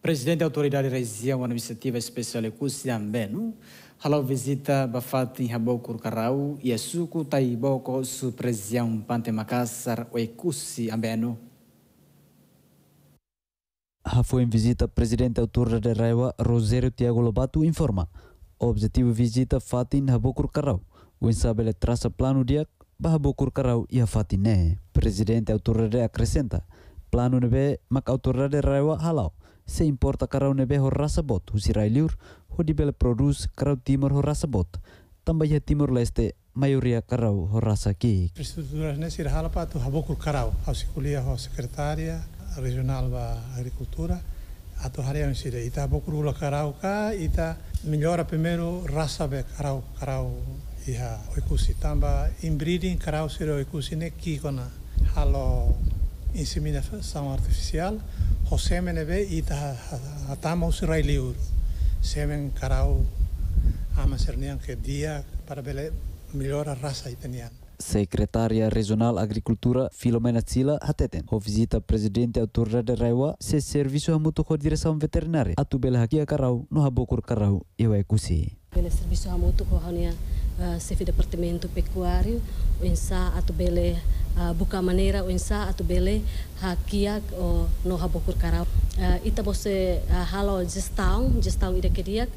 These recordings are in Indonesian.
Presidente da Autoridade de Região Administrativa Especial ambenu. halau visita bafatin Rabokur Karau e suku boko su Presidente Pante Makassar Kusi Ambenu. Hafuin em visita presidente da autoridade de Raiwa, Rosério Tiago Lobato, informa. O objetivo visita Fatin Rabokur Karau. O ensabele traça plano dia Bahabokur Karau e a Fatine. Presidente da autoridade acrescenta. Plano nebe, mak autoridade de Raiwa halau. se importa karau nebe horrasabot, husirailiur, hodibel produz karau timor bot também tambahia é timor leste maioria karau horrasa ki. Infraestruturas nesse irhalapa tu habokur karau, auxilia ho secretária regional da agricultura, a tu haria insira, ita habokur ula karau ka, ita melhora primeiro raça be karau karau iha oikusi tamba inbreeding karau sira oikusi ne kikona halo inseminação artificial O semen ve y atamos railiur. Semen carao amacernian que día para mejor a raça tenían. Secretaria Regional Agricultura Filomena Tzila, Hateten. Ho visita presidente de Raiwa se serviço a mutuco direção veterinária. Atubela Hakia Carau, no bocur Carau, eu é Cusi. Pelo serviço ramoto com a hania sefi departamento pecuário, uinsa atu bele buka manera uinsa atu bele hakia o no habokur karau. Ita bose halo jestaung jestaung ida kediak,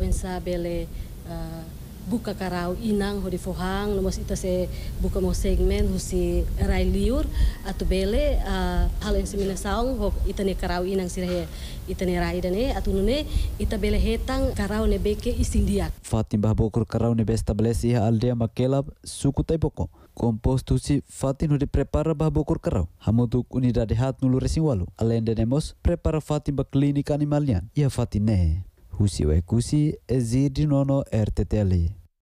uinsa bele buka karau inang ho di fohang nomos ita se buka mo segmen husi rai liur atu bele uh, yang semina saung ho ita ne karau inang sirahe ita ne rai dane atu nune ita bele hetang karau ne beke isindia Fatim bokur karau ne bestablesi ha aldea makelab suku tai boko kompos si Fatim ho prepara bah bokur karau hamutuk unida dehat nulu resing walu alende nemos prepara Fatim klinik animalian ia Fatim ne husiwe kusi ezidi nono erteteli